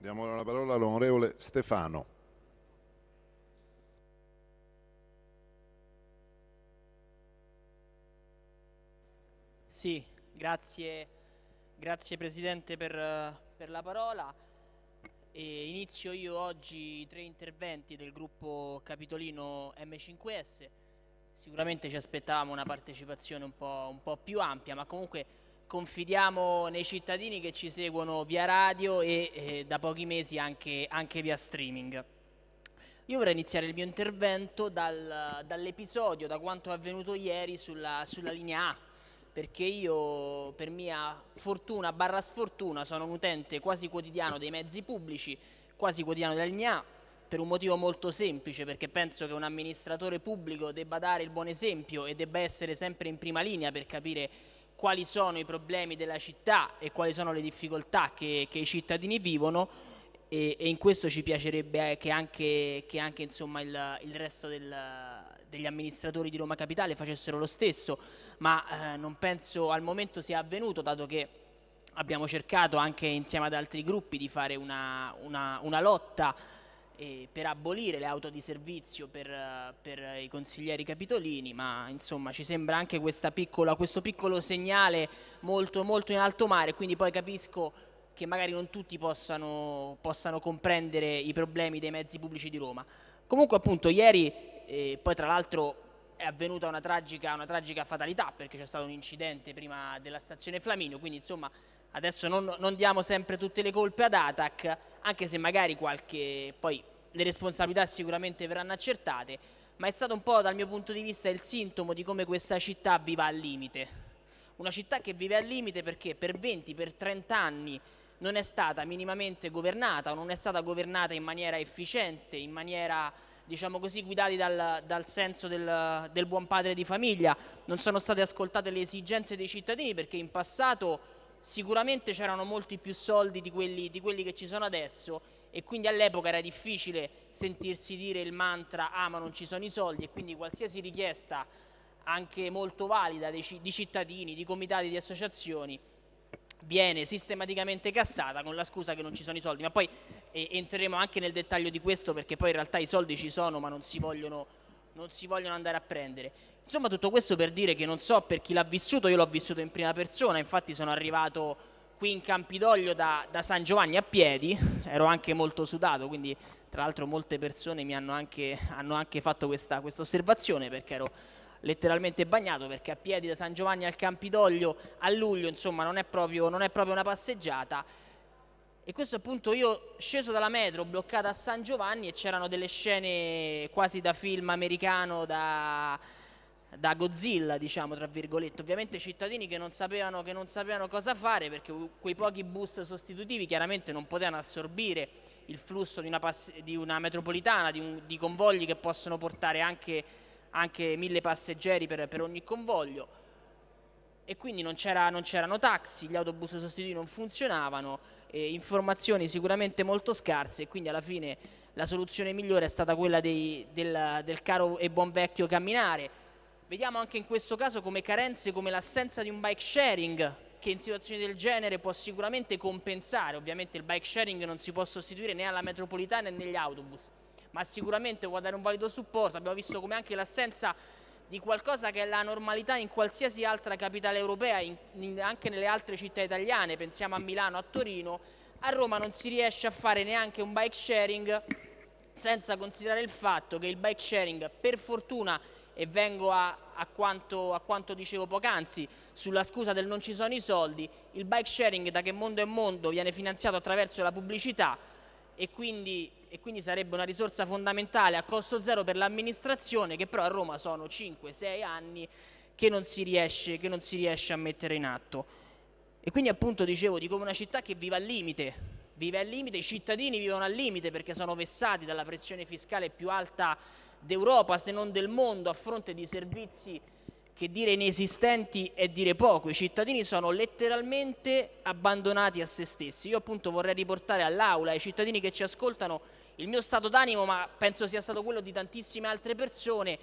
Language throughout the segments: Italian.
Diamo la parola all'onorevole Stefano. Sì, grazie, grazie Presidente per, per la parola. E inizio io oggi tre interventi del gruppo capitolino M5S. Sicuramente ci aspettavamo una partecipazione un po', un po più ampia, ma comunque confidiamo nei cittadini che ci seguono via radio e eh, da pochi mesi anche, anche, via streaming. Io vorrei iniziare il mio intervento dal, dall'episodio, da quanto è avvenuto ieri sulla, sulla linea A, perché io per mia fortuna barra sfortuna sono un utente quasi quotidiano dei mezzi pubblici, quasi quotidiano della linea A, per un motivo molto semplice, perché penso che un amministratore pubblico debba dare il buon esempio e debba essere sempre in prima linea per capire quali sono i problemi della città e quali sono le difficoltà che, che i cittadini vivono e, e, in questo ci piacerebbe eh, che anche, che anche insomma, il, il, resto del, degli amministratori di Roma Capitale facessero lo stesso, ma eh, non penso al momento sia avvenuto dato che abbiamo cercato anche insieme ad altri gruppi di fare una, una, una lotta per abolire le auto di servizio per, per, i consiglieri capitolini, ma insomma ci sembra anche piccola, questo piccolo segnale molto, molto in alto mare, quindi poi capisco che magari non tutti possano, possano comprendere i problemi dei mezzi pubblici di Roma. Comunque appunto ieri, eh, poi tra l'altro è avvenuta una tragica, una tragica fatalità perché c'è stato un incidente prima della stazione Flaminio, quindi insomma Adesso non, non, diamo sempre tutte le colpe ad Atac, anche se magari qualche... poi le responsabilità sicuramente verranno accertate, ma è stato un po' dal mio punto di vista il sintomo di come questa città viva al limite. Una città che vive al limite perché per 20, per 30 anni non è stata minimamente governata o non è stata governata in maniera efficiente, in maniera diciamo così, guidati dal, dal senso del, del buon padre di famiglia, non sono state ascoltate le esigenze dei cittadini perché in passato sicuramente c'erano molti più soldi di quelli, di quelli, che ci sono adesso e quindi all'epoca era difficile sentirsi dire il mantra ah ma non ci sono i soldi e quindi qualsiasi richiesta anche molto valida dei, di cittadini, di comitati, di associazioni viene sistematicamente cassata con la scusa che non ci sono i soldi ma poi eh, entreremo anche nel dettaglio di questo perché poi in realtà i soldi ci sono ma non si vogliono, non si vogliono andare a prendere Insomma, tutto questo per dire che non so per chi l'ha vissuto, io l'ho vissuto in prima persona, infatti sono arrivato qui in Campidoglio da, da San Giovanni a piedi, ero anche molto sudato, quindi tra l'altro molte persone mi hanno anche, hanno anche fatto questa quest osservazione perché ero letteralmente bagnato perché a piedi da San Giovanni al Campidoglio a luglio insomma non è proprio, non è proprio una passeggiata e questo appunto io sceso dalla metro bloccata a San Giovanni e c'erano delle scene quasi da film americano da, da Godzilla, diciamo, tra virgolette. Ovviamente cittadini che non, sapevano, che non sapevano cosa fare perché quei pochi bus sostitutivi chiaramente non potevano assorbire il flusso di una, di una metropolitana, di, un, di, convogli che possono portare anche, anche mille passeggeri per, per, ogni convoglio. E quindi non, c'erano taxi, gli autobus sostitutivi non funzionavano, eh, informazioni sicuramente molto scarse e quindi alla fine la soluzione migliore è stata quella dei, del, del caro e buon vecchio camminare Vediamo anche in questo caso come carenze come l'assenza di un bike sharing che in situazioni del genere può sicuramente compensare, ovviamente il bike sharing non si può sostituire né alla metropolitana né negli autobus, ma sicuramente può dare un valido supporto, abbiamo visto come anche l'assenza di qualcosa che è la normalità in qualsiasi altra capitale europea, in, in, anche nelle altre città italiane, pensiamo a Milano, a Torino, a Roma non si riesce a fare neanche un bike sharing senza considerare il fatto che il bike sharing per fortuna e vengo a, a, quanto, a, quanto, dicevo poc'anzi, sulla scusa del non ci sono i soldi, il bike sharing da che mondo è mondo viene finanziato attraverso la pubblicità e quindi, e quindi sarebbe una risorsa fondamentale a costo zero per l'amministrazione che però a Roma sono 5-6 anni che non, riesce, che non si riesce a mettere in atto. E quindi appunto dicevo di come una città che vive al limite, vive al limite, i cittadini vivono al limite perché sono vessati dalla pressione fiscale più alta d'Europa se non del mondo a fronte di servizi che dire inesistenti è dire poco, i cittadini sono letteralmente abbandonati a se stessi. Io appunto vorrei riportare all'aula, ai cittadini che ci ascoltano, il mio stato d'animo, ma penso sia stato quello di tantissime altre persone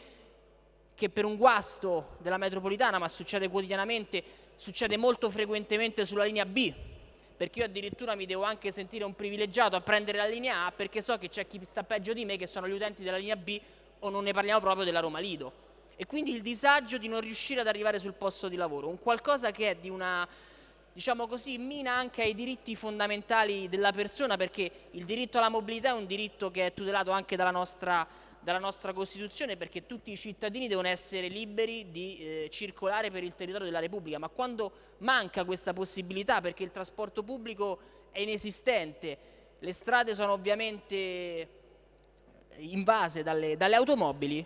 che per un guasto della metropolitana, ma succede quotidianamente, succede molto frequentemente sulla linea B, perché io addirittura mi devo anche sentire un privilegiato a prendere la linea A perché so che c'è chi sta peggio di me che sono gli utenti della linea B o non ne parliamo proprio della Roma Lido. E quindi il disagio di non riuscire ad arrivare sul posto di lavoro, un qualcosa che è di una diciamo così, mina anche ai diritti fondamentali della persona perché il diritto alla mobilità è un diritto che è tutelato anche dalla nostra, dalla nostra Costituzione perché tutti i cittadini devono essere liberi di eh, circolare per il territorio della Repubblica, ma quando manca questa possibilità perché il trasporto pubblico è inesistente, le strade sono ovviamente invase dalle, dalle automobili,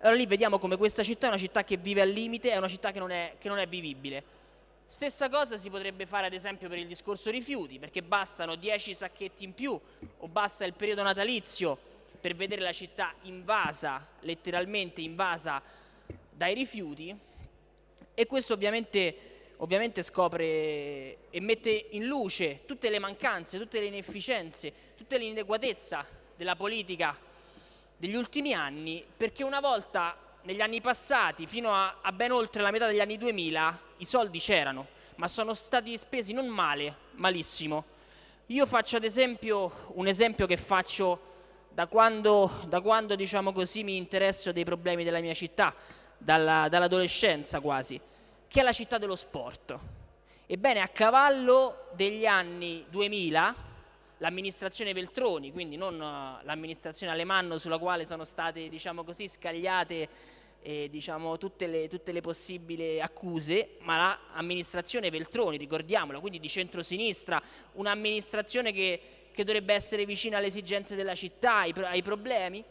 allora lì vediamo come questa città è una città che vive al limite, è una città che non è, che non è vivibile. Stessa cosa si potrebbe fare ad esempio per il discorso rifiuti, perché bastano 10 sacchetti in più o basta il periodo natalizio per vedere la città invasa, letteralmente invasa dai rifiuti e questo ovviamente, ovviamente scopre e mette in luce tutte le mancanze, tutte le inefficienze, tutte l'inadeguatezza della politica degli ultimi anni, perché una volta negli anni passati, fino a, a ben oltre la metà degli anni 2000, i soldi c'erano, ma sono stati spesi non male, malissimo. Io faccio ad esempio un esempio che faccio da quando, da quando diciamo così, mi interesso dei problemi della mia città, dalla, dall'adolescenza quasi, che è la città dello sport. Ebbene, a cavallo degli anni 2000, l'amministrazione Veltroni, quindi non eh, l'amministrazione Alemanno sulla quale sono state diciamo così, scagliate eh, diciamo, tutte, le, tutte, le, possibili accuse, ma l'amministrazione Veltroni, ricordiamola, quindi di centrosinistra, un'amministrazione che, che, dovrebbe essere vicina alle esigenze della città, ai, ai problemi.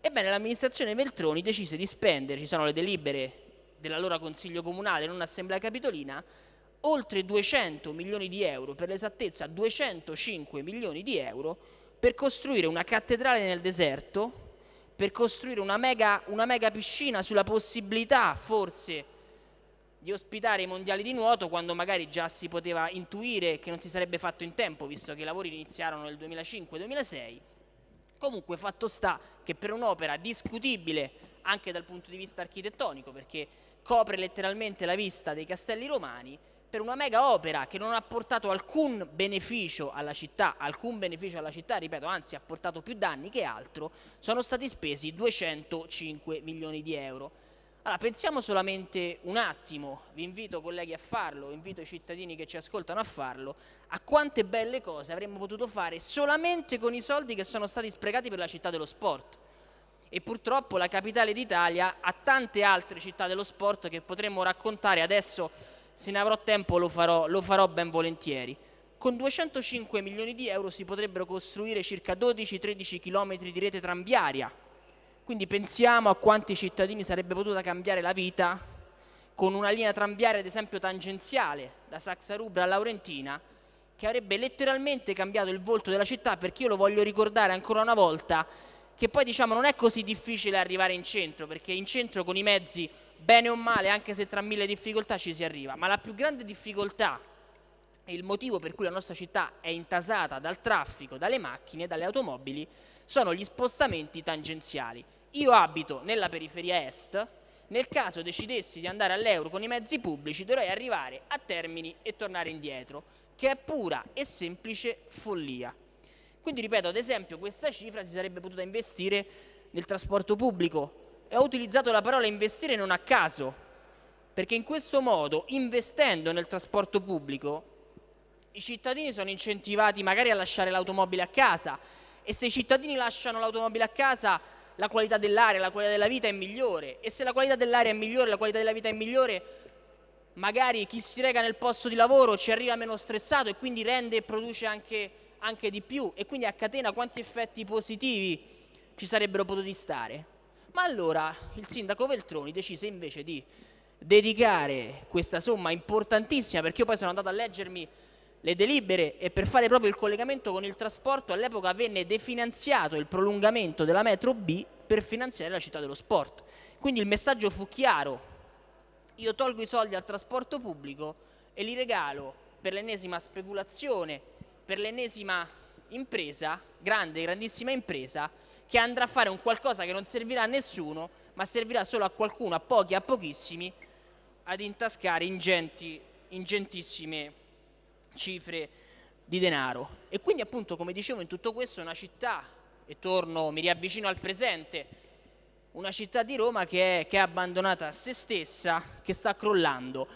Ebbene, l'amministrazione Veltroni decise di spendere, ci sono le delibere dell'allora Consiglio Comunale, non Assemblea Capitolina, oltre 200 milioni di euro, per l'esattezza 205 milioni di euro, per costruire una cattedrale nel deserto, per costruire una mega, una mega piscina sulla possibilità forse di ospitare i mondiali di nuoto quando magari già si poteva intuire che non si sarebbe fatto in tempo, visto che i lavori iniziarono nel 2005-2006. Comunque fatto sta che per un'opera discutibile anche dal punto di vista architettonico, perché copre letteralmente la vista dei castelli romani, per una mega opera che non ha portato alcun beneficio alla città, alcun beneficio alla città, ripeto, anzi ha portato più danni che altro, sono stati spesi 205 milioni di euro. Allora, pensiamo solamente un attimo, vi invito colleghi a farlo, invito i cittadini che ci ascoltano a farlo, a quante belle cose avremmo potuto fare solamente con i soldi che sono stati sprecati per la città dello sport e purtroppo la capitale d'Italia ha tante altre città dello sport che potremmo raccontare adesso se ne avrò tempo lo farò, lo farò ben volentieri. Con 205 milioni di euro si potrebbero costruire circa 12-13 km di rete tranviaria. Quindi pensiamo a quanti cittadini sarebbe potuta cambiare la vita con una linea tranviaria, ad esempio tangenziale, da Saxarubra a Laurentina, che avrebbe letteralmente cambiato il volto della città, perché io lo voglio ricordare ancora una volta, che poi diciamo non è così difficile arrivare in centro, perché in centro con i mezzi bene o male, anche se tra mille difficoltà ci si arriva, ma la più grande difficoltà e il motivo per cui la nostra città è intasata dal traffico, dalle macchine, dalle automobili, sono gli spostamenti tangenziali. Io abito nella periferia est, nel caso decidessi di andare all'euro con i mezzi pubblici dovrei arrivare a termini e tornare indietro, che è pura e semplice follia. Quindi ripeto, ad esempio questa cifra si sarebbe potuta investire nel trasporto pubblico, e ho utilizzato la parola investire non a caso, perché in questo modo, investendo nel trasporto pubblico, i cittadini sono incentivati magari a lasciare l'automobile a casa e se i cittadini lasciano l'automobile a casa la qualità dell'aria, la qualità della vita è migliore e se la qualità dell'aria è migliore, la qualità della vita è migliore, magari chi si reca nel posto di lavoro ci arriva meno stressato e quindi rende e produce anche, anche di più e quindi a catena quanti effetti positivi ci sarebbero potuti stare. Ma allora il sindaco Veltroni decise invece di dedicare questa somma importantissima, perché io poi sono andato a leggermi le delibere e per fare proprio il collegamento con il trasporto all'epoca venne definanziato il prolungamento della metro B per finanziare la città dello sport. Quindi il messaggio fu chiaro, io tolgo i soldi al trasporto pubblico e li regalo per l'ennesima speculazione, per l'ennesima impresa, grande, grandissima impresa, che andrà a fare un qualcosa che non servirà a nessuno, ma servirà solo a qualcuno, a pochi, a pochissimi, ad intascare ingenti, ingentissime cifre di denaro. E quindi appunto, come dicevo, in tutto questo una città, e torno, mi riavvicino al presente, una città di Roma che è, che è abbandonata a se stessa, che sta crollando.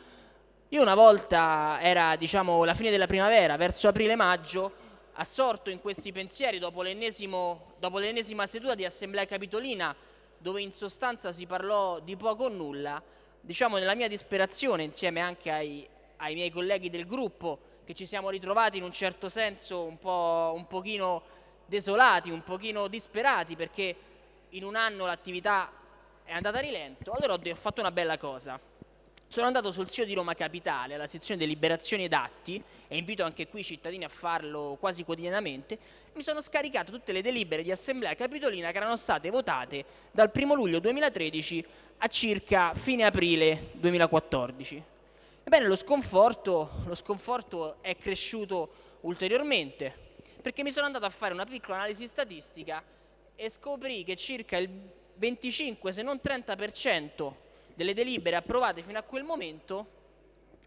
Io una volta era diciamo la fine della primavera, verso aprile-maggio, assorto in questi pensieri dopo, l'ennesima seduta di Assemblea Capitolina, dove in sostanza si parlò di poco o nulla, diciamo nella mia disperazione, insieme anche ai, ai miei colleghi del gruppo, che ci siamo ritrovati in un certo senso un, po', un pochino desolati, un pochino disperati, perché in un anno l'attività è andata a rilento, allora ho fatto una bella cosa sono andato sul sito di Roma Capitale, alla sezione deliberazioni ed atti, e invito anche qui i cittadini a farlo quasi quotidianamente, mi sono scaricato tutte le delibere di Assemblea Capitolina che erano state votate dal 1 luglio 2013 a circa fine aprile 2014. Ebbene, lo sconforto, lo sconforto è cresciuto ulteriormente, perché mi sono andato a fare una piccola analisi statistica e scoprì che circa il 25, se non 30% delle delibere approvate fino a quel momento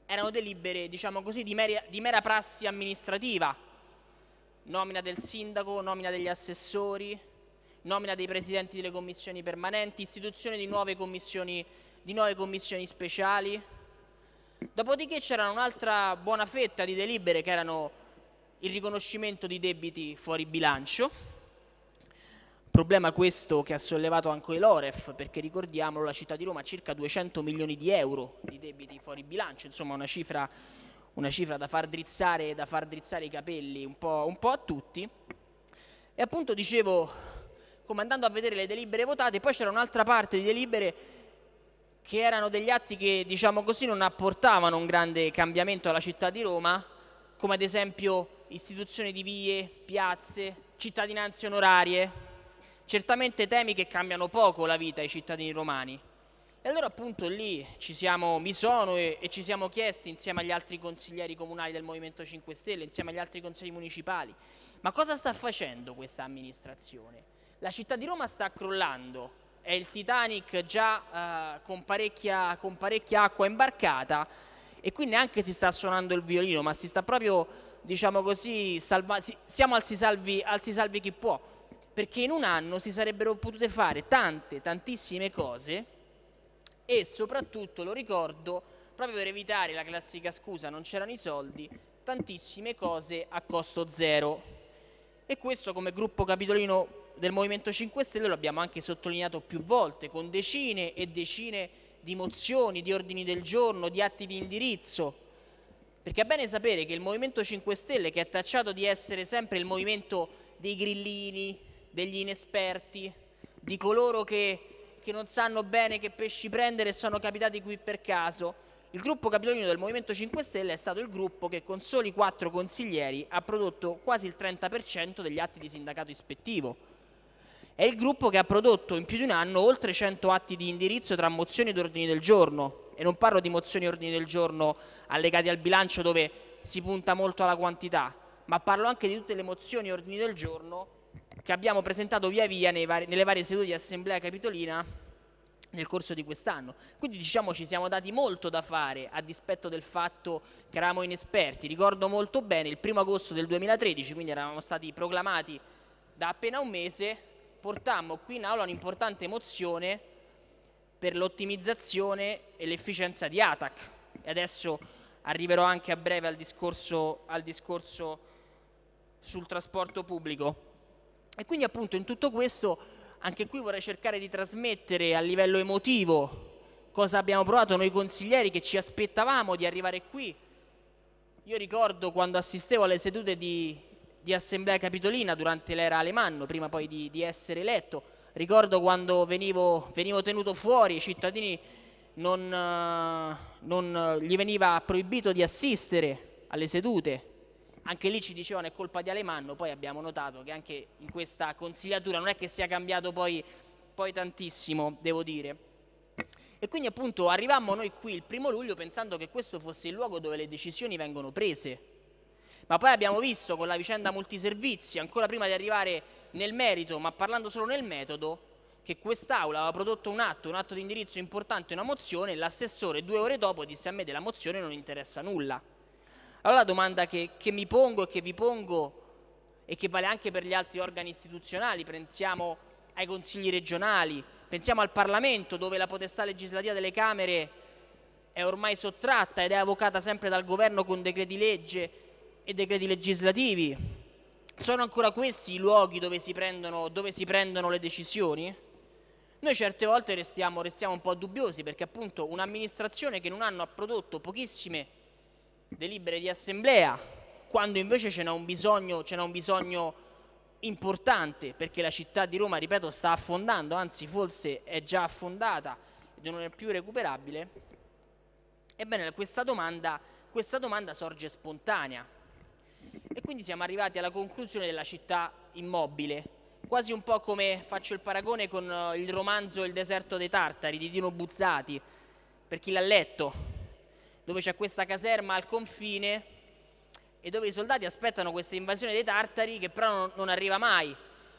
erano delibere, diciamo così, di, mera, di mera prassi amministrativa, nomina del sindaco, nomina degli assessori, nomina dei presidenti delle commissioni permanenti, istituzione di nuove commissioni, di nuove commissioni speciali. Dopodiché c'era un'altra buona fetta di delibere che erano il riconoscimento di debiti fuori bilancio, Problema questo che ha sollevato anche l'Oref, perché ricordiamolo, la città di Roma ha circa 200 milioni di euro di debiti fuori bilancio, insomma una cifra, una cifra da, far drizzare, da, far drizzare, i capelli un po', un po' a tutti. E appunto dicevo, come andando a vedere le delibere votate, poi c'era un'altra parte di delibere che erano degli atti che, diciamo così, non apportavano un grande cambiamento alla città di Roma, come ad esempio istituzioni di vie, piazze, cittadinanze onorarie, certamente temi che cambiano poco la vita ai cittadini romani. E allora appunto lì siamo, mi sono e, e ci siamo chiesti insieme agli altri consiglieri comunali del Movimento 5 Stelle, insieme agli altri consigli municipali, ma cosa sta facendo questa amministrazione? La città di Roma sta crollando, è il Titanic già eh, con, parecchia, con, parecchia, acqua imbarcata e qui neanche si sta suonando il violino, ma si sta proprio, diciamo così, salva- si, siamo al si, salvi, al si salvi chi può perché in un anno si sarebbero potute fare tante, tantissime cose e soprattutto, lo ricordo, proprio per evitare la classica scusa non c'erano i soldi, tantissime cose a costo zero. E questo come gruppo capitolino del Movimento 5 Stelle lo abbiamo anche sottolineato più volte, con decine e decine di mozioni, di ordini del giorno, di atti di indirizzo. Perché è bene sapere che il Movimento 5 Stelle, che è tacciato di essere sempre il movimento dei grillini, degli inesperti, di coloro che, che non sanno bene che pesci prendere e sono capitati qui per caso. Il gruppo capitolino del Movimento 5 Stelle è stato il gruppo che con soli quattro consiglieri ha prodotto quasi il 30% degli atti di sindacato ispettivo. È il gruppo che ha prodotto in più di un anno oltre 100 atti di indirizzo tra mozioni ed ordini del giorno. E non parlo di mozioni e ordini del giorno allegati al bilancio dove si punta molto alla quantità, ma parlo anche di tutte le mozioni e ordini del giorno che abbiamo presentato via via vari, nelle varie sedute di Assemblea Capitolina nel corso di quest'anno. Quindi diciamo ci siamo dati molto da fare a dispetto del fatto che eravamo inesperti. Ricordo molto bene il 1 agosto del 2013, quindi eravamo stati proclamati da appena un mese, portammo qui in aula un'importante mozione per l'ottimizzazione e l'efficienza di ATAC. E adesso arriverò anche a breve al discorso, al discorso sul trasporto pubblico. E quindi appunto in tutto questo, anche qui vorrei cercare di trasmettere a livello emotivo cosa abbiamo provato noi consiglieri che ci aspettavamo di arrivare qui. Io ricordo quando assistevo alle sedute di, di Assemblea Capitolina durante l'era Alemanno, prima poi di, di essere eletto, ricordo quando venivo, venivo tenuto fuori, i cittadini non, eh, non, eh, gli veniva proibito di assistere alle sedute anche lì ci dicevano è colpa di Alemanno, poi abbiamo notato che anche in questa consigliatura non è che sia cambiato poi, poi tantissimo, devo dire. E quindi appunto arrivammo noi qui il primo luglio pensando che questo fosse il luogo dove le decisioni vengono prese, ma poi abbiamo visto con la vicenda multiservizi, ancora prima di arrivare nel merito, ma parlando solo nel metodo, che quest'Aula aveva prodotto un atto, un atto di indirizzo importante, una mozione, e l'assessore due ore dopo disse a me della mozione non interessa nulla. Allora la domanda che, che mi pongo e che vi pongo e che vale anche per gli altri organi istituzionali, pensiamo ai consigli regionali, pensiamo al Parlamento dove la potestà legislativa delle Camere è ormai sottratta ed è avvocata sempre dal governo con decreti legge e decreti legislativi. Sono ancora questi i luoghi dove si prendono, dove si prendono le decisioni? Noi certe volte restiamo, restiamo un po' dubbiosi perché appunto un'amministrazione che in un anno ha prodotto pochissime delibere di assemblea, quando invece ce n'è un, un bisogno, importante, perché la città di Roma, ripeto, sta affondando, anzi forse è già affondata e non è più recuperabile, ebbene questa domanda, questa domanda sorge spontanea. E quindi siamo arrivati alla conclusione della città immobile, quasi un po' come faccio il paragone con eh, il romanzo Il deserto dei Tartari di Dino Buzzati, per chi l'ha letto, dove c'è questa caserma al confine e dove i soldati aspettano questa invasione dei tartari che però non, non arriva mai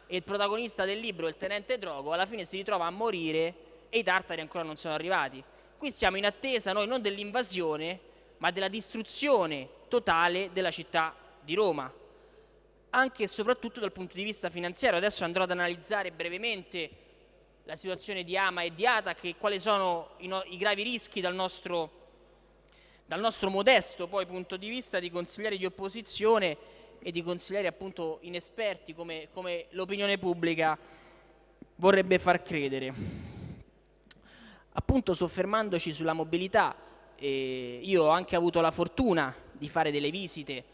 e il protagonista del libro, il tenente Drogo, alla fine si ritrova a morire e i tartari ancora non sono arrivati. Qui siamo in attesa noi non dell'invasione, ma della distruzione totale della città di Roma, anche e soprattutto dal punto di vista finanziario. Adesso andrò ad analizzare brevemente la situazione di Ama e di Ata, che, quali sono i, no, i gravi rischi dal nostro dal nostro modesto poi, punto di vista di consiglieri di opposizione e di consiglieri appunto inesperti come, come l'opinione pubblica vorrebbe far credere. Appunto soffermandoci sulla mobilità, eh, io ho anche avuto la fortuna di fare delle visite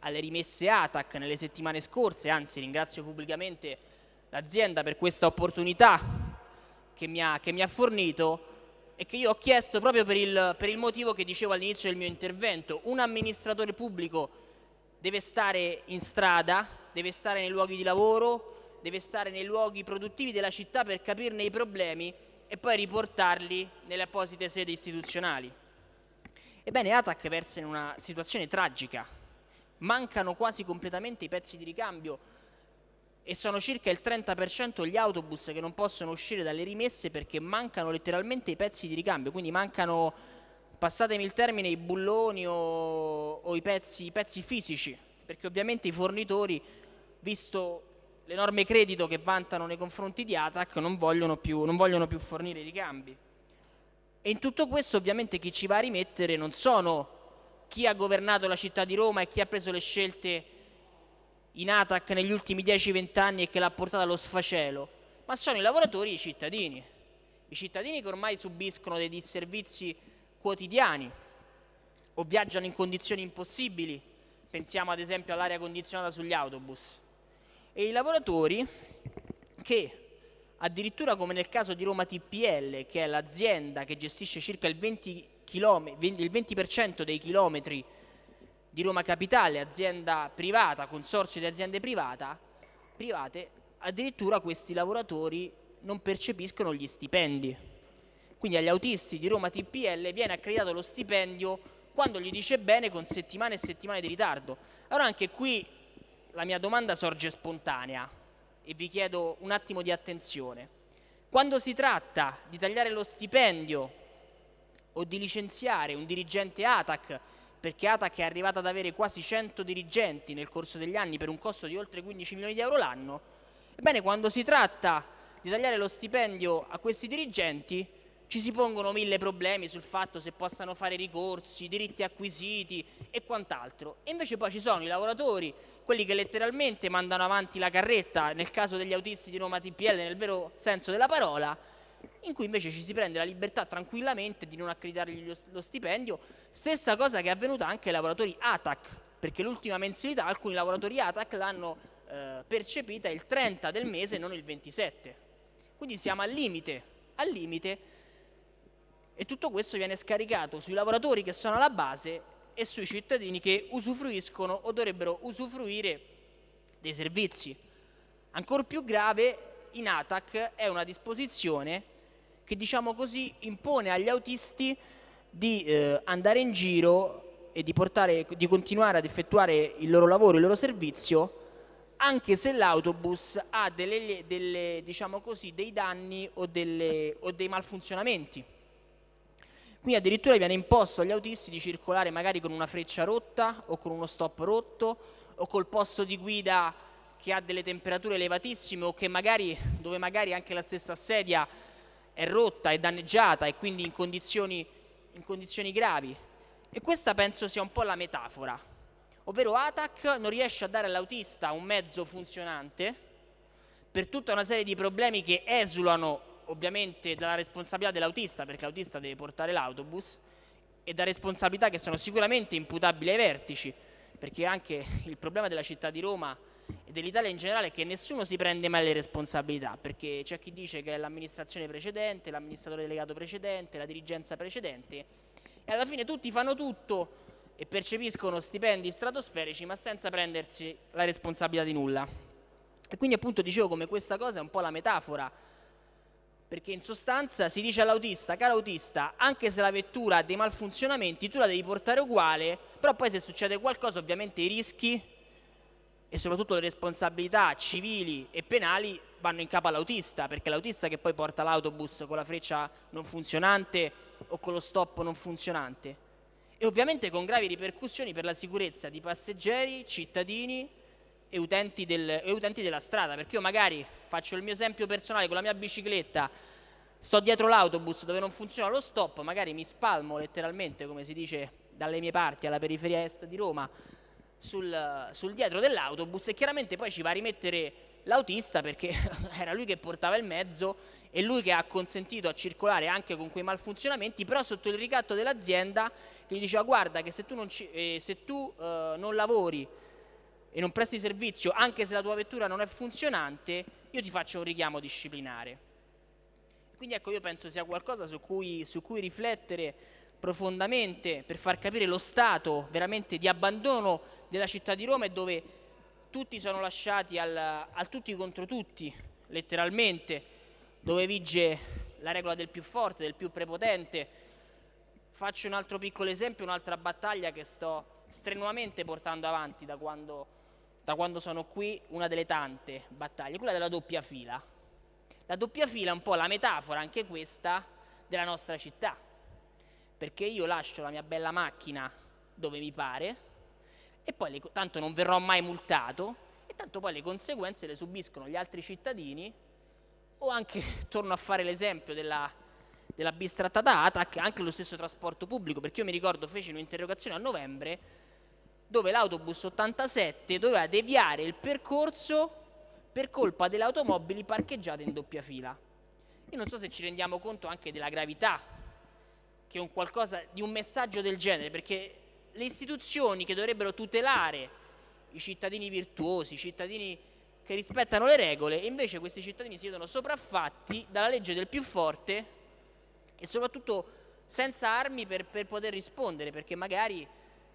alle rimesse ATAC nelle settimane scorse, anzi ringrazio pubblicamente l'azienda per questa opportunità che mi ha, che mi ha fornito e che io ho chiesto proprio per il, per il motivo che dicevo all'inizio del mio intervento. Un amministratore pubblico deve stare in strada, deve stare nei luoghi di lavoro, deve stare nei luoghi produttivi della città per capirne i problemi e poi riportarli nelle apposite sedi istituzionali. Ebbene, ATAC versa in una situazione tragica. Mancano quasi completamente i pezzi di ricambio e sono circa il 30% gli autobus che non possono uscire dalle rimesse perché mancano letteralmente i pezzi di ricambio, quindi mancano, passatemi il termine, i bulloni o, o i, pezzi, i pezzi fisici, perché ovviamente i fornitori, visto l'enorme credito che vantano nei confronti di Atac, non vogliono più, non vogliono più fornire i ricambi. E in tutto questo ovviamente chi ci va a rimettere non sono chi ha governato la città di Roma e chi ha preso le scelte in ATAC negli ultimi 10-20 anni e che l'ha portata allo sfacelo, ma sono i lavoratori e i cittadini. I cittadini che ormai subiscono dei disservizi quotidiani o viaggiano in condizioni impossibili, pensiamo ad esempio all'aria condizionata sugli autobus, e i lavoratori che addirittura come nel caso di Roma TPL, che è l'azienda che gestisce circa il 20%, km, il 20 dei chilometri di Roma Capitale, azienda privata, consorzio di aziende privata, private, addirittura questi lavoratori non percepiscono gli stipendi. Quindi agli autisti di Roma TPL viene accreditato lo stipendio quando gli dice bene con settimane e settimane di ritardo. Allora anche qui la mia domanda sorge spontanea e vi chiedo un attimo di attenzione. Quando si tratta di tagliare lo stipendio o di licenziare un dirigente ATAC perché Atac è arrivata ad avere quasi 100 dirigenti nel corso degli anni per un costo di oltre 15 milioni di euro l'anno, ebbene quando si tratta di tagliare lo stipendio a questi dirigenti ci si pongono mille problemi sul fatto se possano fare ricorsi, diritti acquisiti e quant'altro. E invece poi ci sono i lavoratori, quelli che letteralmente mandano avanti la carretta, nel caso degli autisti di Roma TPL nel vero senso della parola, in cui invece ci si prende la libertà tranquillamente di non accreditargli lo stipendio, stessa cosa che è avvenuta anche ai lavoratori ATAC, perché l'ultima mensilità alcuni lavoratori ATAC l'hanno eh, percepita il 30 del mese non il 27. Quindi siamo al limite, al limite e tutto questo viene scaricato sui lavoratori che sono alla base e sui cittadini che usufruiscono o dovrebbero usufruire dei servizi. Ancora più grave in ATAC è una disposizione che diciamo così impone agli autisti di eh, andare in giro e di, portare, di continuare ad effettuare il loro lavoro, il loro servizio, anche se l'autobus ha delle, delle, diciamo così, dei danni o, delle, o dei malfunzionamenti. Quindi addirittura viene imposto agli autisti di circolare magari con una freccia rotta o con uno stop rotto o col posto di guida che ha delle temperature elevatissime o magari, dove magari anche la stessa sedia è rotta, è danneggiata e quindi in condizioni, in condizioni gravi. E questa penso sia un po' la metafora, ovvero ATAC non riesce a dare all'autista un mezzo funzionante per tutta una serie di problemi che esulano ovviamente dalla responsabilità dell'autista, perché l'autista deve portare l'autobus, e da responsabilità che sono sicuramente imputabili ai vertici, perché anche il problema della città di Roma e dell'Italia in generale è che nessuno si prende mai le responsabilità, perché c'è chi dice che è l'amministrazione precedente, l'amministratore delegato precedente, la dirigenza precedente, e alla fine tutti fanno tutto e percepiscono stipendi stratosferici ma senza prendersi la responsabilità di nulla. E quindi appunto dicevo come questa cosa è un po' la metafora, perché in sostanza si dice all'autista, caro autista, anche se la vettura ha dei malfunzionamenti tu la devi portare uguale, però poi se succede qualcosa ovviamente i rischi e soprattutto le responsabilità civili e penali vanno in capo all'autista, perché è l'autista che poi porta l'autobus con la freccia non funzionante o con lo stop non funzionante. E ovviamente con gravi ripercussioni per la sicurezza di passeggeri, cittadini e utenti, del, e utenti della strada, perché io magari faccio il mio esempio personale con la mia bicicletta, sto dietro l'autobus dove non funziona lo stop, magari mi spalmo letteralmente, come si dice dalle mie parti, alla periferia est di Roma, sul, sul dietro dell'autobus e chiaramente poi ci va a rimettere l'autista perché era lui che portava il mezzo e lui che ha consentito a circolare anche con quei malfunzionamenti, però sotto il ricatto dell'azienda che gli diceva guarda che se tu non, ci, eh, se tu, eh, non lavori e non presti servizio anche se la tua vettura non è funzionante, io ti faccio un richiamo disciplinare. Quindi ecco io penso sia qualcosa su cui, su cui riflettere profondamente per far capire lo stato veramente di abbandono della città di Roma e dove tutti sono lasciati al, al tutti contro tutti, letteralmente, dove vige la regola del più forte, del più prepotente. Faccio un altro piccolo esempio, un'altra battaglia che sto strenuamente portando avanti da quando, da quando sono qui, una delle tante battaglie, quella della doppia fila. La doppia fila è un po' la metafora, anche questa, della nostra città perché io lascio la mia bella macchina dove mi pare e poi le, tanto non verrò mai multato e tanto poi le conseguenze le subiscono gli altri cittadini o anche, torno a fare l'esempio della, della bistrattata ATAC, anche lo stesso trasporto pubblico, perché io mi ricordo feci un'interrogazione a novembre dove l'autobus 87 doveva deviare il percorso per colpa delle automobili parcheggiate in doppia fila. Io non so se ci rendiamo conto anche della gravità che un qualcosa, di un messaggio del genere, perché le istituzioni che dovrebbero tutelare i cittadini virtuosi, i cittadini che rispettano le regole, invece questi cittadini si vedono sopraffatti dalla legge del più forte e soprattutto senza armi per, per poter rispondere, perché magari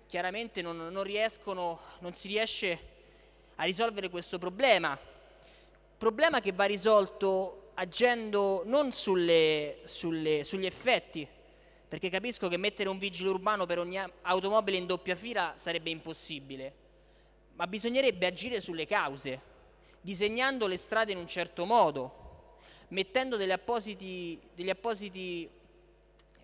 chiaramente non, non, riescono, non si riesce a risolvere questo problema. Problema che va risolto agendo non sulle, sulle, sugli effetti, perché capisco che mettere un vigile urbano per ogni automobile in doppia fila sarebbe impossibile, ma bisognerebbe agire sulle cause, disegnando le strade in un certo modo, mettendo degli appositi, degli appositi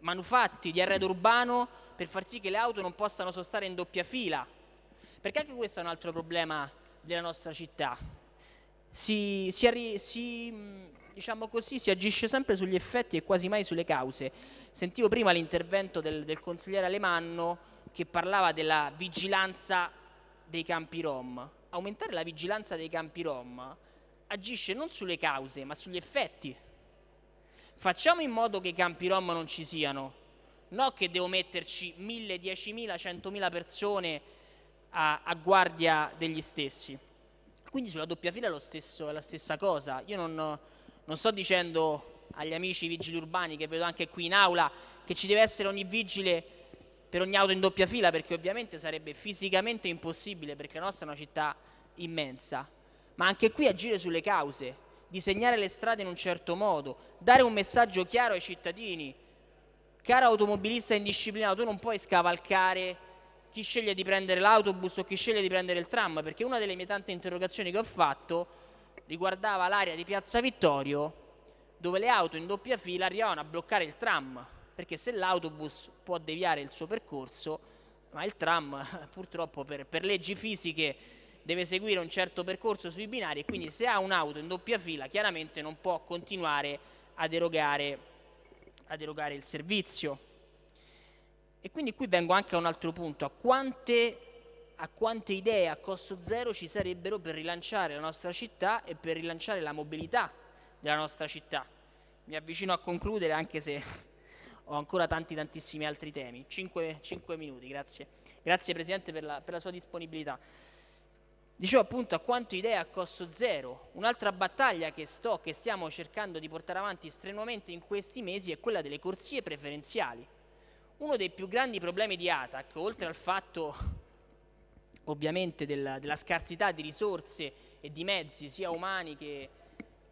manufatti di arredo urbano per far sì che le auto non possano sostare in doppia fila, perché anche questo è un altro problema della nostra città. Si, si, si, diciamo così, si agisce sempre sugli effetti e quasi mai sulle cause. Sentivo prima l'intervento del, del consigliere Alemanno che parlava della vigilanza dei campi rom. Aumentare la vigilanza dei campi rom agisce non sulle cause ma sugli effetti. Facciamo in modo che i campi rom non ci siano, no che devo metterci mille, diecimila, centomila persone a, a, guardia degli stessi. Quindi sulla doppia fila è, stesso, è la stessa cosa. Io non, non sto dicendo agli amici vigili urbani che vedo anche qui in aula, che ci deve essere ogni vigile per ogni auto in doppia fila, perché ovviamente sarebbe fisicamente impossibile, perché la nostra è una città immensa. Ma anche qui agire sulle cause, disegnare le strade in un certo modo, dare un messaggio chiaro ai cittadini. Caro automobilista indisciplinato, tu non puoi scavalcare chi sceglie di prendere l'autobus o chi sceglie di prendere il tram, perché una delle mie tante interrogazioni che ho fatto riguardava l'area di Piazza Vittorio dove le auto in doppia fila arrivavano a bloccare il tram, perché se l'autobus può deviare il suo percorso, ma il tram purtroppo per, per leggi fisiche deve seguire un certo percorso sui binari e quindi se ha un'auto in doppia fila chiaramente non può continuare ad erogare, ad erogare il servizio. E quindi qui vengo anche a un altro punto, a quante a quante idee a costo zero ci sarebbero per rilanciare la nostra città e per rilanciare la mobilità della nostra città. Mi avvicino a concludere anche se ho ancora tanti tantissimi altri temi. 5, 5 minuti, grazie. Grazie Presidente per la, per la sua disponibilità. Dicevo appunto a quanto idee a costo zero. Un'altra battaglia che, sto, che stiamo cercando di portare avanti strenuamente in questi mesi è quella delle corsie preferenziali. Uno dei più grandi problemi di ATAC, oltre al fatto ovviamente della, della scarsità di risorse e di mezzi, sia umani che,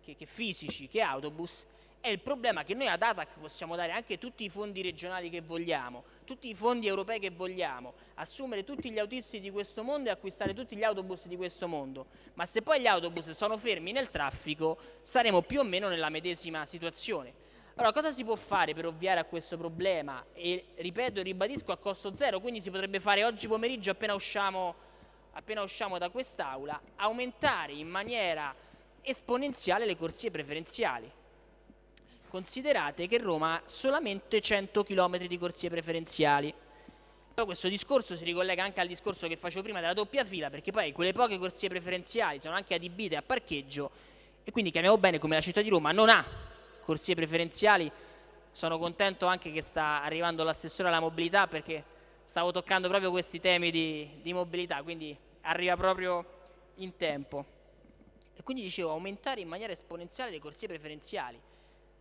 che, che fisici, che autobus, è il problema che noi ad ATAC possiamo dare anche tutti i fondi regionali che vogliamo, tutti i fondi europei che vogliamo, assumere tutti gli autisti di questo mondo e acquistare tutti gli autobus di questo mondo, ma se poi gli autobus sono fermi nel traffico saremo più o meno nella medesima situazione. Allora cosa si può fare per ovviare a questo problema? E ripeto, ribadisco a costo zero, quindi si potrebbe fare oggi pomeriggio appena usciamo, appena usciamo da quest'aula, aumentare in maniera esponenziale le corsie preferenziali. Considerate che Roma ha solamente 100 km di corsie preferenziali. Poi questo discorso si ricollega anche al discorso che facevo prima della doppia fila, perché poi quelle poche corsie preferenziali sono anche adibite a parcheggio e quindi chiamiamo bene come la città di Roma non ha corsie preferenziali. Sono contento anche che sta arrivando l'assessore alla mobilità perché stavo toccando proprio questi temi di, di mobilità, quindi arriva proprio in tempo. E quindi dicevo aumentare in maniera esponenziale le corsie preferenziali.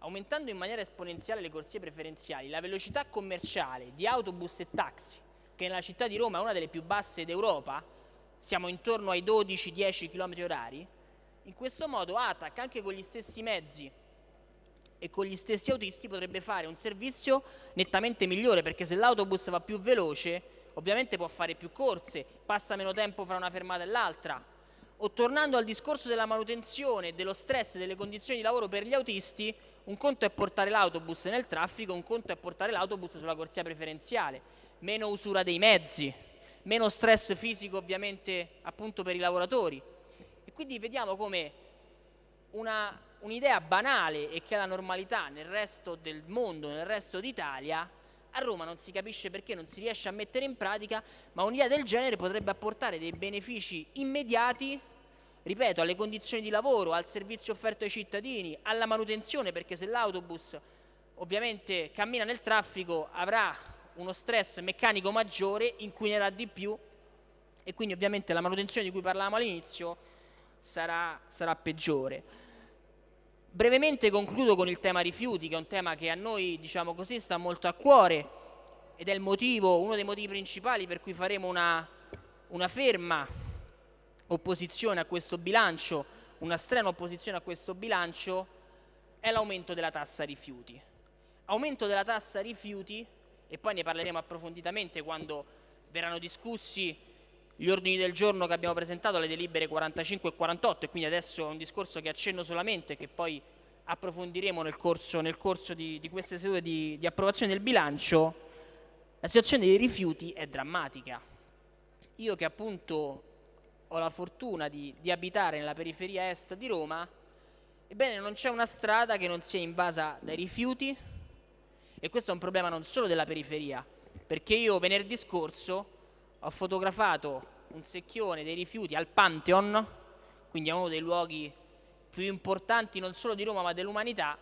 Aumentando in maniera esponenziale le corsie preferenziali, la velocità commerciale di autobus e taxi, che nella città di Roma è una delle più basse d'Europa, siamo intorno ai 12-10 km h in questo modo ATAC anche con gli stessi mezzi e con gli stessi autisti potrebbe fare un servizio nettamente migliore perché se l'autobus va più veloce ovviamente può fare più corse, passa meno tempo fra una fermata e l'altra, o tornando al discorso della manutenzione dello stress e delle condizioni di lavoro per gli autisti, un conto è portare l'autobus nel traffico, un conto è portare l'autobus sulla corsia preferenziale, meno usura dei mezzi, meno stress fisico ovviamente appunto per i lavoratori. E quindi vediamo come un'idea banale e che è la normalità nel resto del mondo, nel resto d'Italia, a Roma non si capisce perché non si riesce a mettere in pratica, ma un'idea del genere potrebbe apportare dei benefici immediati, ripeto, alle condizioni di lavoro, al servizio offerto ai cittadini, alla manutenzione, perché se l'autobus ovviamente cammina nel traffico avrà uno stress meccanico maggiore, inquinerà di più e quindi ovviamente la manutenzione di cui parlavamo all'inizio sarà, sarà peggiore. Brevemente concludo con il tema rifiuti, che è un tema che a noi, diciamo così, sta molto a cuore ed è motivo, uno dei motivi principali per cui faremo una, una ferma opposizione a questo bilancio, una strana opposizione a questo bilancio, è l'aumento della tassa rifiuti. Aumento della tassa rifiuti, e poi ne parleremo approfonditamente quando verranno discussi gli ordini del giorno che abbiamo presentato, le delibere 45 e 48 e quindi adesso è un discorso che accenno solamente che poi approfondiremo nel corso, nel corso di, di, queste sedute di, di approvazione del bilancio, la situazione dei rifiuti è drammatica. Io che appunto ho la fortuna di, di abitare nella periferia est di Roma, ebbene non c'è una strada che non sia invasa dai rifiuti e questo è un problema non solo della periferia, perché io venerdì scorso ho fotografato un secchione dei rifiuti al Pantheon, quindi è uno dei luoghi più importanti non solo di Roma ma dell'umanità,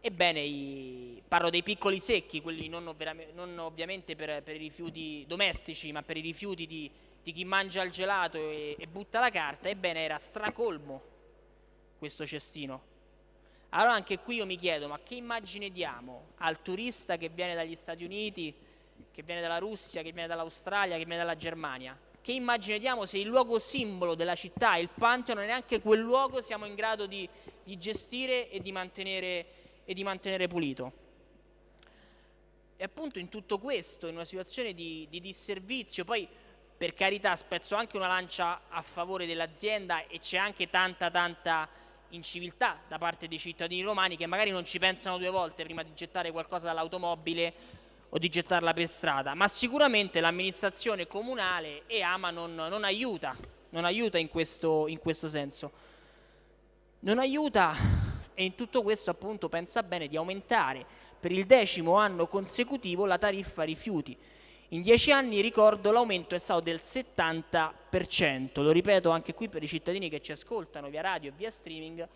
ebbene i, parlo dei piccoli secchi, quelli non, non ovviamente per, per, i rifiuti domestici ma per i rifiuti di, di chi mangia il gelato e, e butta la carta, ebbene era stracolmo questo cestino. Allora anche qui io mi chiedo, ma che immagine diamo al turista che viene dagli Stati Uniti, che viene dalla Russia, che viene dall'Australia, che viene dalla Germania. Che immagine diamo se il luogo simbolo della città, il Pantheon, e neanche quel luogo siamo in grado di, di gestire e di, mantenere, e di mantenere pulito? E appunto in tutto questo, in una situazione di, di, disservizio, poi per carità spezzo anche una lancia a favore dell'azienda e c'è anche tanta tanta inciviltà da parte dei cittadini romani che magari non ci pensano due volte prima di gettare qualcosa dall'automobile o di gettarla per strada, ma sicuramente l'amministrazione comunale e AMA non, non aiuta, non aiuta in questo, in questo senso. Non aiuta e in tutto questo appunto pensa bene di aumentare per il decimo anno consecutivo la tariffa rifiuti. In dieci anni, ricordo, l'aumento è stato del 70%, lo ripeto anche qui per i cittadini che ci ascoltano via radio e via streaming,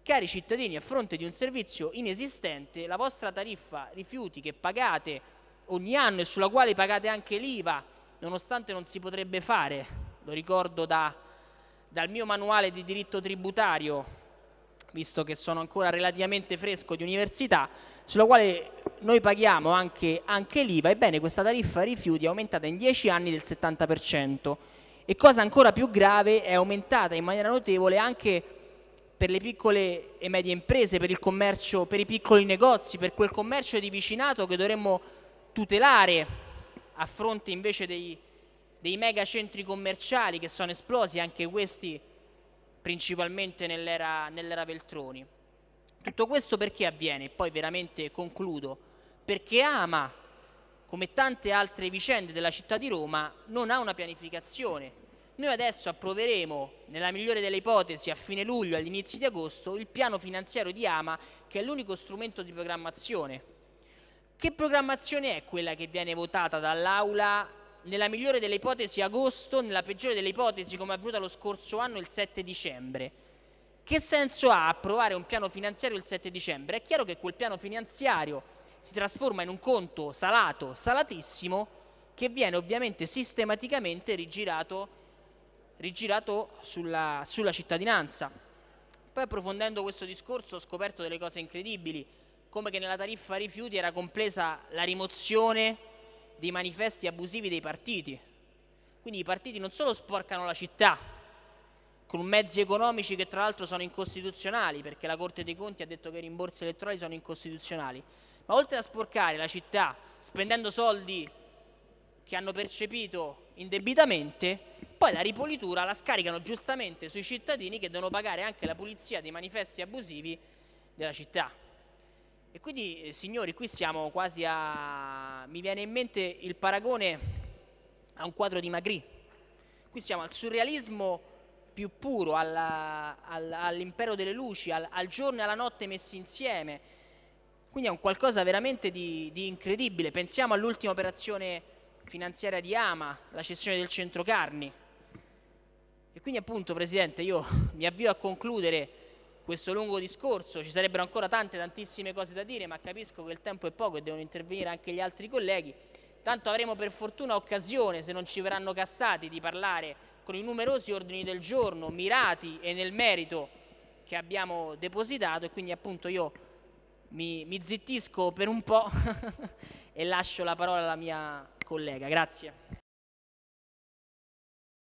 Cari cittadini, a fronte di un servizio inesistente, la vostra tariffa rifiuti che pagate ogni anno e sulla quale pagate anche l'IVA, nonostante non si potrebbe fare, lo ricordo da, dal mio manuale di diritto tributario, visto che sono ancora relativamente fresco di università, sulla quale noi paghiamo anche, anche l'IVA, ebbene questa tariffa rifiuti è aumentata in 10 anni del 70% e cosa ancora più grave è aumentata in maniera notevole anche per le piccole e medie imprese, per il commercio, per i piccoli negozi, per quel commercio di vicinato che dovremmo tutelare a fronte invece dei, dei mega centri commerciali che sono esplosi anche questi principalmente nell'era, nell'era Veltroni. Tutto questo perché avviene? Poi veramente concludo, perché ama, come tante altre vicende della città di Roma, non ha una pianificazione. Noi adesso approveremo, nella migliore delle ipotesi, a fine luglio, all'inizio di agosto, il piano finanziario di Ama, che è l'unico strumento di programmazione che programmazione è quella che viene votata dall'Aula nella migliore delle ipotesi agosto, nella peggiore delle ipotesi come è avvenuta lo scorso anno il 7 dicembre? Che senso ha approvare un piano finanziario il 7 dicembre? È chiaro che quel piano finanziario si trasforma in un conto salato, salatissimo, che viene ovviamente sistematicamente rigirato, rigirato sulla, sulla cittadinanza. Poi approfondendo questo discorso ho scoperto delle cose incredibili come che nella tariffa rifiuti era compresa la rimozione dei manifesti abusivi dei partiti. Quindi i partiti non solo sporcano la città con mezzi economici che tra l'altro sono incostituzionali, perché la Corte dei Conti ha detto che i rimborsi elettorali sono incostituzionali, ma oltre a sporcare la città spendendo soldi che hanno percepito indebitamente, poi la ripulitura la scaricano giustamente sui cittadini che devono pagare anche la pulizia dei manifesti abusivi della città. E quindi, eh, signori, qui siamo quasi a... mi viene in mente il paragone a un quadro di Magritte. Qui siamo al surrealismo più puro, all'impero delle luci, al, al, giorno e alla notte messi insieme. Quindi è un qualcosa veramente di, di incredibile. Pensiamo all'ultima operazione finanziaria di Ama, la cessione del centro carni. E quindi appunto, Presidente, io mi avvio a concludere questo lungo discorso, ci sarebbero ancora tante, tantissime cose da dire, ma capisco che il tempo è poco e devono intervenire anche gli altri colleghi. Tanto avremo per fortuna occasione, se non ci verranno cassati, di parlare con i numerosi ordini del giorno mirati e nel merito che abbiamo depositato e quindi appunto io mi, mi zittisco per un po' e lascio la parola alla mia collega. Grazie.